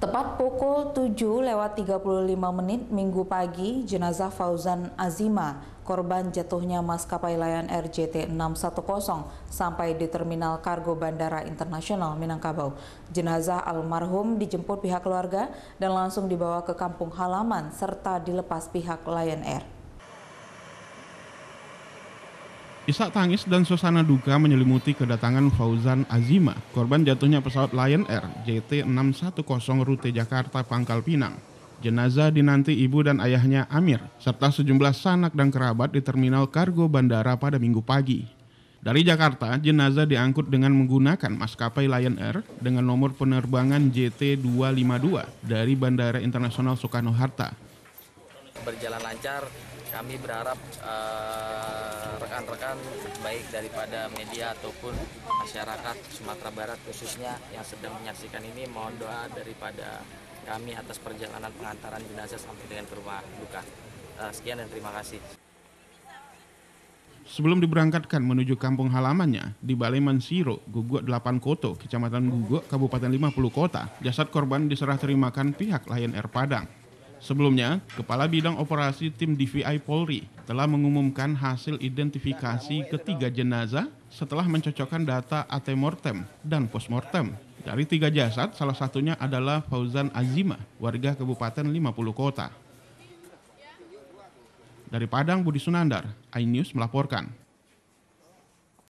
Tepat pukul 7 lewat 35 menit Minggu pagi, jenazah Fauzan Azima, korban jatuhnya maskapai Lion Air JT 610 sampai di terminal kargo Bandara Internasional Minangkabau. Jenazah almarhum dijemput pihak keluarga dan langsung dibawa ke kampung halaman serta dilepas pihak Lion Air. Isak tangis dan suasana duka menyelimuti kedatangan Fauzan Azima, korban jatuhnya pesawat Lion Air JT610 rute Jakarta Pangkal Pinang. Jenazah dinanti ibu dan ayahnya Amir, serta sejumlah sanak dan kerabat di terminal kargo bandara pada minggu pagi. Dari Jakarta, jenazah diangkut dengan menggunakan maskapai Lion Air dengan nomor penerbangan JT252 dari Bandara Internasional Soekarno-Hatta berjalan lancar. Kami berharap eh, rekan-rekan uh, baik daripada media ataupun masyarakat Sumatera Barat khususnya yang sedang menyaksikan ini mohon doa daripada kami atas perjalanan pengantaran jenazah sampai dengan ke rumah duka. Uh, sekian dan terima kasih. Sebelum diberangkatkan menuju kampung halamannya di Balai Mansiro, Guguk 8 Koto, Kecamatan Guguk, Kabupaten 50 Kota, jasad korban diserah terimakan pihak Lion Air Padang. Sebelumnya, Kepala Bidang Operasi Tim DVI Polri telah mengumumkan hasil identifikasi ketiga jenazah setelah mencocokkan data atemortem dan postmortem. Dari tiga jasad, salah satunya adalah Fauzan Azima, warga Kabupaten 50 Kota. Dari Padang, Budi Sunandar, iNews melaporkan.